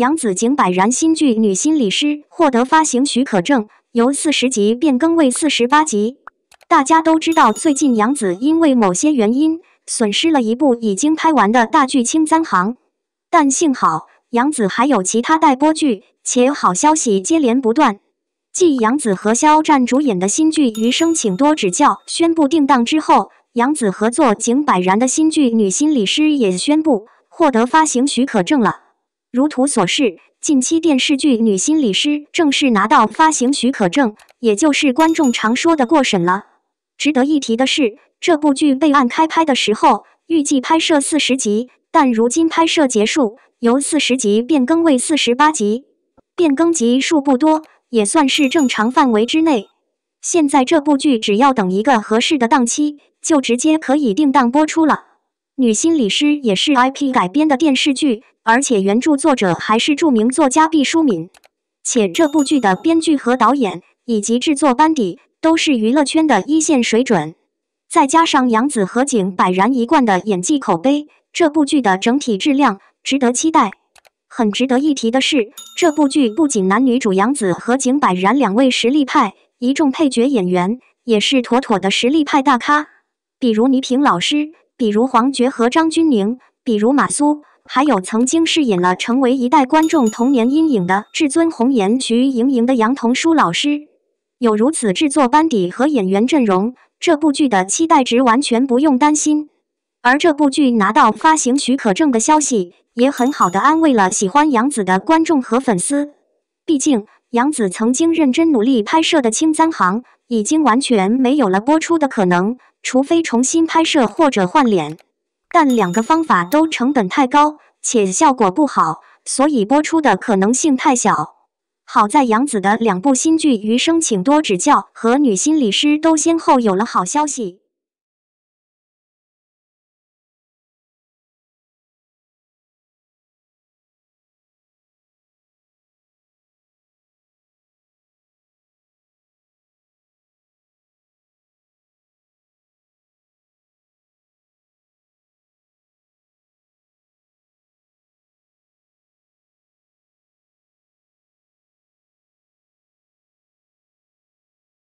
杨紫景柏然新剧《女心理师》获得发行许可证，由四十集变更为四十八集。大家都知道，最近杨紫因为某些原因损失了一部已经拍完的大剧《青簪行》，但幸好杨紫还有其他待播剧，且好消息接连不断。继杨紫和肖战主演的新剧《余生，请多指教》宣布定档之后，杨紫合作景柏然的新剧《女心理师》也宣布获得发行许可证了。如图所示，近期电视剧《女心理师》正式拿到发行许可证，也就是观众常说的过审了。值得一提的是，这部剧备案开拍的时候预计拍摄四十集，但如今拍摄结束，由四十集变更为四十八集，变更集数不多，也算是正常范围之内。现在这部剧只要等一个合适的档期，就直接可以定档播出了。女心理师也是 IP 改编的电视剧，而且原著作者还是著名作家毕淑敏，且这部剧的编剧和导演以及制作班底都是娱乐圈的一线水准，再加上杨紫和井柏然一贯的演技口碑，这部剧的整体质量值得期待。很值得一提的是，这部剧不仅男女主杨紫和井柏然两位实力派，一众配角演员也是妥妥的实力派大咖，比如倪萍老师。比如黄觉和张钧甯，比如马苏，还有曾经饰演了成为一代观众童年阴影的至尊红颜徐盈盈的杨童舒老师，有如此制作班底和演员阵容，这部剧的期待值完全不用担心。而这部剧拿到发行许可证的消息，也很好的安慰了喜欢杨紫的观众和粉丝。毕竟杨紫曾经认真努力拍摄的《青簪行》已经完全没有了播出的可能。除非重新拍摄或者换脸，但两个方法都成本太高且效果不好，所以播出的可能性太小。好在杨紫的两部新剧《余生，请多指教》和《女心理师》都先后有了好消息。